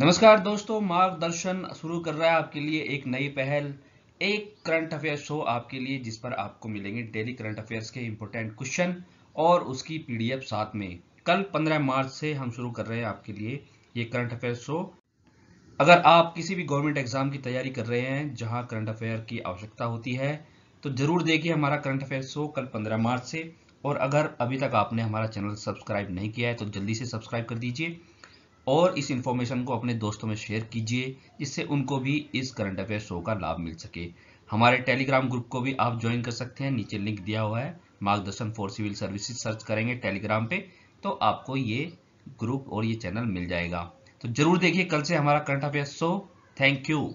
नमस्कार दोस्तों मार्गदर्शन शुरू कर रहा है आपके लिए एक नई पहल एक करंट अफेयर शो आपके लिए जिस पर आपको मिलेंगे डेली करंट अफेयर्स के इंपोर्टेंट क्वेश्चन और उसकी पीडीएफ साथ में कल 15 मार्च से हम शुरू कर रहे हैं आपके लिए ये करंट अफेयर शो अगर आप किसी भी गवर्नमेंट एग्जाम की तैयारी कर रहे हैं जहां करंट अफेयर की आवश्यकता होती है तो जरूर देखिए हमारा करंट अफेयर शो कल पंद्रह मार्च से और अगर अभी तक आपने हमारा चैनल सब्सक्राइब नहीं किया है तो जल्दी से सब्सक्राइब कर दीजिए और इस इन्फॉर्मेशन को अपने दोस्तों में शेयर कीजिए जिससे उनको भी इस करंट अफेयर शो का लाभ मिल सके हमारे टेलीग्राम ग्रुप को भी आप ज्वाइन कर सकते हैं नीचे लिंक दिया हुआ है Margdarshan for civil services search करेंगे टेलीग्राम पे तो आपको ये ग्रुप और ये चैनल मिल जाएगा तो जरूर देखिए कल से हमारा current affair show thank you